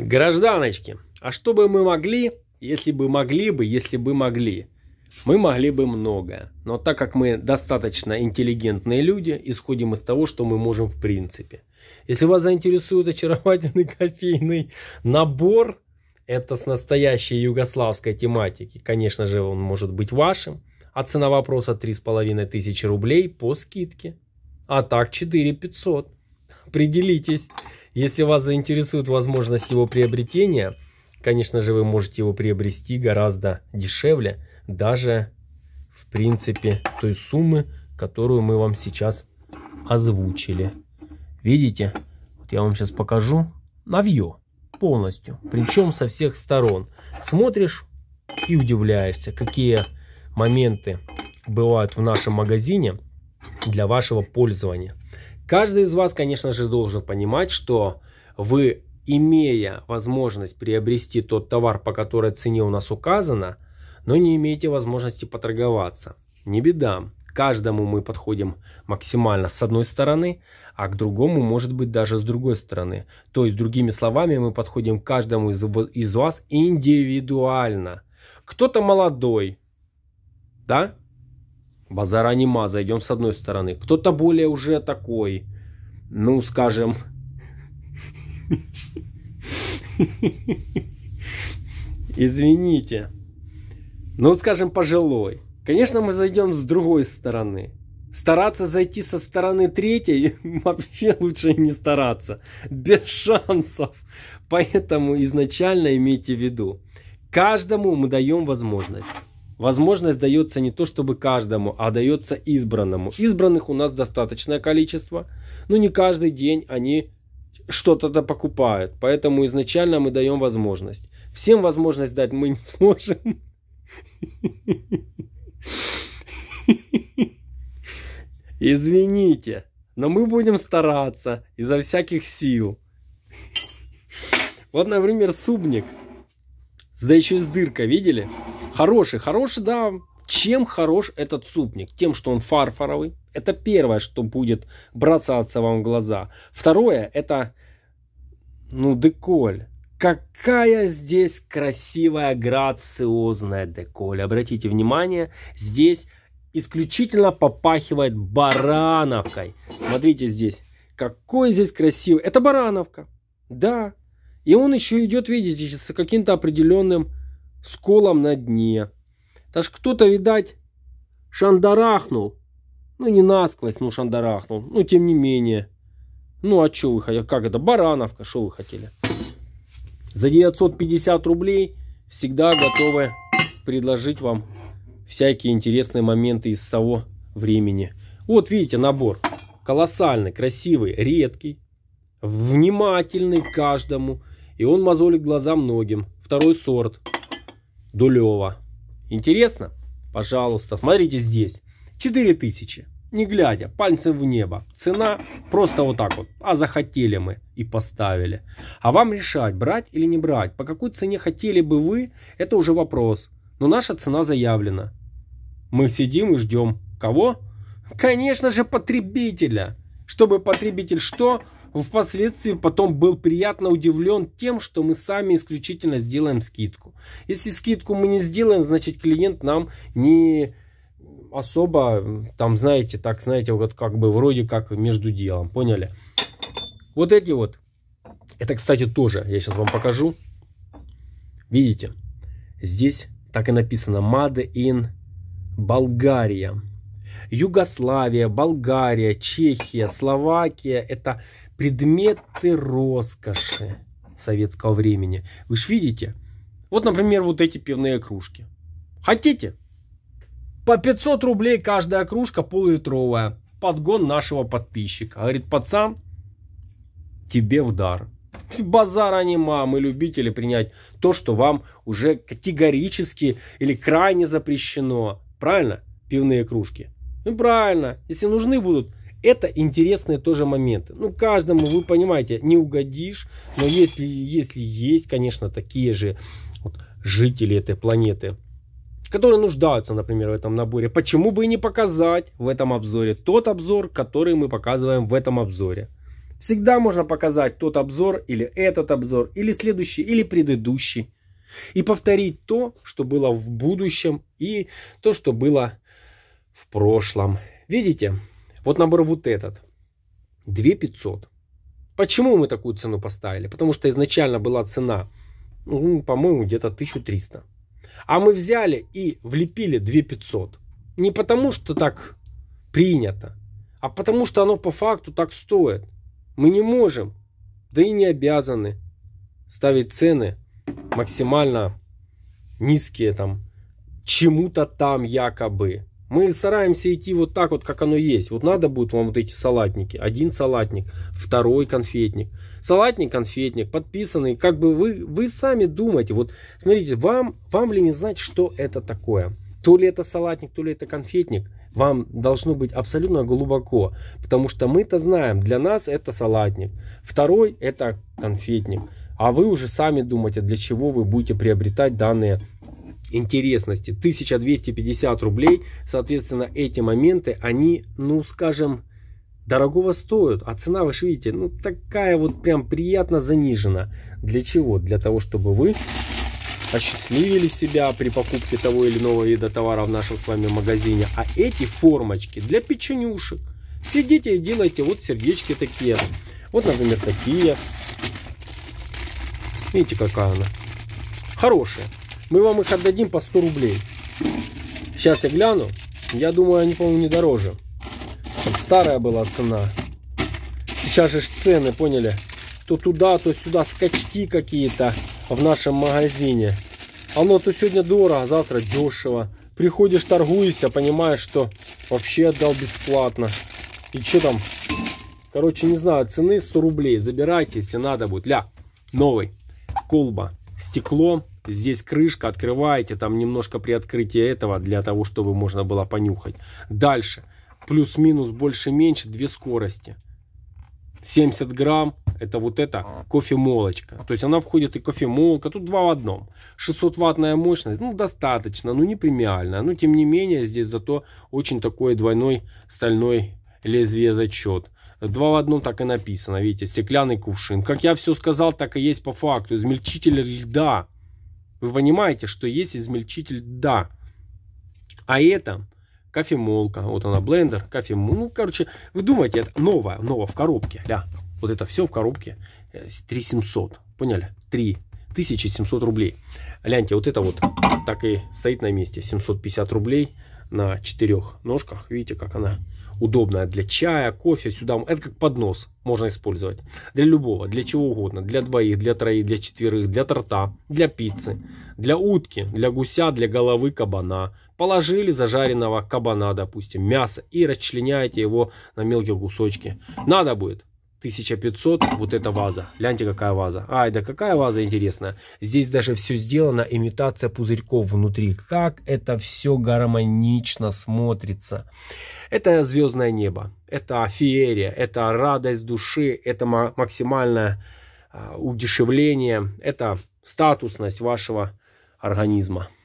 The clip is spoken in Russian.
Гражданочки, а что бы мы могли, если бы могли бы, если бы могли? Мы могли бы многое, но так как мы достаточно интеллигентные люди, исходим из того, что мы можем в принципе. Если вас заинтересует очаровательный кофейный набор, это с настоящей югославской тематики, конечно же, он может быть вашим, а цена вопроса тысячи рублей по скидке, а так 4500. Определитесь. Если вас заинтересует возможность его приобретения, конечно же, вы можете его приобрести гораздо дешевле, даже в принципе той суммы, которую мы вам сейчас озвучили. Видите? Вот я вам сейчас покажу новье полностью, причем со всех сторон. Смотришь и удивляешься, какие моменты бывают в нашем магазине для вашего пользования. Каждый из вас, конечно же, должен понимать, что вы, имея возможность приобрести тот товар, по которой цене у нас указано, но не имеете возможности поторговаться. Не беда. каждому мы подходим максимально с одной стороны, а к другому, может быть, даже с другой стороны. То есть, другими словами, мы подходим к каждому из, из вас индивидуально. Кто-то молодой, да, базара нема, зайдем с одной стороны. Кто-то более уже такой, ну, скажем... Извините. Ну, скажем, пожилой. Конечно, мы зайдем с другой стороны. Стараться зайти со стороны третьей вообще лучше не стараться. Без шансов. Поэтому изначально имейте в виду. Каждому мы даем возможность. Возможность дается не то чтобы каждому, а дается избранному. Избранных у нас достаточное количество, но не каждый день они что-то да покупают. Поэтому изначально мы даем возможность. Всем возможность дать мы не сможем. Извините, но мы будем стараться изо всяких сил. Вот, например, Субник – да еще с дыркой, видели? Хороший, хороший, да. Чем хорош этот супник? Тем, что он фарфоровый. Это первое, что будет бросаться вам в глаза. Второе, это, ну, деколь. Какая здесь красивая, грациозная деколь. Обратите внимание, здесь исключительно попахивает барановкой. Смотрите здесь, какой здесь красивый. Это барановка. Да, и он еще идет, видите, с каким-то определенным сколом на дне. Так что кто-то, видать, шандарахнул. Ну, не насквозь, ну, шандарахнул. Ну, тем не менее. Ну, а что вы хотели? Как это? Барановка, что вы хотели? За 950 рублей всегда готовы предложить вам всякие интересные моменты из того времени. Вот видите набор. Колоссальный, красивый, редкий, внимательный каждому. И он мозолит глаза многим. Второй сорт. Дулева. Интересно? Пожалуйста, смотрите здесь. 4000. Не глядя, пальцем в небо. Цена просто вот так вот. А захотели мы и поставили. А вам решать, брать или не брать. По какой цене хотели бы вы, это уже вопрос. Но наша цена заявлена. Мы сидим и ждем. Кого? Конечно же потребителя. Чтобы потребитель что? Впоследствии потом был приятно удивлен тем, что мы сами исключительно сделаем скидку. Если скидку мы не сделаем, значит клиент нам не особо, там, знаете, так, знаете, вот как бы вроде как между делом, поняли? Вот эти вот, это, кстати, тоже, я сейчас вам покажу. Видите, здесь так и написано Made in Болгария. Югославия, Болгария, Чехия, Словакия. Это предметы роскоши советского времени. Вы же видите? Вот, например, вот эти пивные кружки. Хотите? По 500 рублей каждая кружка полулитровая. Подгон нашего подписчика. Говорит, пацан, тебе в дар. Базар анима, мы любители принять то, что вам уже категорически или крайне запрещено. Правильно? Пивные кружки. Ну правильно, если нужны будут это интересные тоже моменты. Ну, каждому, вы понимаете, не угодишь, но если, если есть, конечно, такие же вот, жители этой планеты, которые нуждаются, например, в этом наборе, почему бы и не показать в этом обзоре тот обзор, который мы показываем в этом обзоре. Всегда можно показать тот обзор или этот обзор, или следующий, или предыдущий. И повторить то, что было в будущем и то, что было в прошлом. Видите? Вот набор вот этот. 2500. Почему мы такую цену поставили? Потому что изначально была цена, ну, по-моему, где-то 1300. А мы взяли и влепили 2500. Не потому, что так принято, а потому, что оно по факту так стоит. Мы не можем, да и не обязаны ставить цены максимально низкие там чему-то там якобы. Мы стараемся идти вот так вот, как оно есть. Вот надо будет вам вот эти салатники. Один салатник, второй конфетник. Салатник, конфетник, подписанный. Как бы вы, вы сами думаете. Вот смотрите, вам, вам ли не знать, что это такое? То ли это салатник, то ли это конфетник. Вам должно быть абсолютно глубоко. Потому что мы-то знаем, для нас это салатник. Второй это конфетник. А вы уже сами думаете, для чего вы будете приобретать данные интересности 1250 рублей. Соответственно, эти моменты, они, ну скажем, дорогого стоят, а цена, вы же видите, ну такая вот прям приятно занижена. Для чего? Для того, чтобы вы осчастливили себя при покупке того или иного вида товара в нашем с вами магазине. А эти формочки для печенюшек. Сидите и делайте вот сердечки такие. Вот, например, такие. Видите, какая она. Хорошая. Мы вам их отдадим по 100 рублей. Сейчас я гляну. Я думаю, они, по-моему, не дороже. Старая была цена. Сейчас же цены, поняли? То туда, то сюда скачки какие-то в нашем магазине. Оно то сегодня дорого, а завтра дешево. Приходишь, торгуешься, понимаешь, что вообще отдал бесплатно. И что там? Короче, не знаю, цены 100 рублей. Забирайте, если надо будет. Ля, новый. Колба, стекло Здесь крышка, открываете, там немножко при открытии этого, для того, чтобы можно было понюхать. Дальше. Плюс-минус, больше-меньше, две скорости. 70 грамм, это вот это кофемолочка. То есть она входит и кофемолка, тут два в одном. 600 ваттная мощность, ну достаточно, ну не премиальная. Но тем не менее, здесь зато очень такой двойной стальной лезвие зачет. Два в одном так и написано, видите, стеклянный кувшин. Как я все сказал, так и есть по факту. Измельчитель льда. Вы понимаете, что есть измельчитель «да». А это кофемолка, вот она, блендер, кофемолка. Ну, короче, вы думаете, это новое, новое в коробке, ля. Вот это все в коробке 3700, э, поняли? 3700 рублей. Ляньте, вот это вот так и стоит на месте, 750 рублей на четырех ножках. Видите, как она удобная для чая, кофе, сюда. Это как поднос можно использовать. Для любого, для чего угодно. Для двоих, для троих, для четверых, для торта, для пиццы, для утки, для гуся, для головы кабана. Положили зажаренного кабана, допустим, мясо и расчленяете его на мелкие кусочки. Надо будет 1500 вот эта ваза. Гляньте, какая ваза. Ай, да какая ваза интересная. Здесь даже все сделано, имитация пузырьков внутри. Как это все гармонично смотрится. Это звездное небо, это феерия, это радость души, это максимальное а, удешевление, это статусность вашего организма.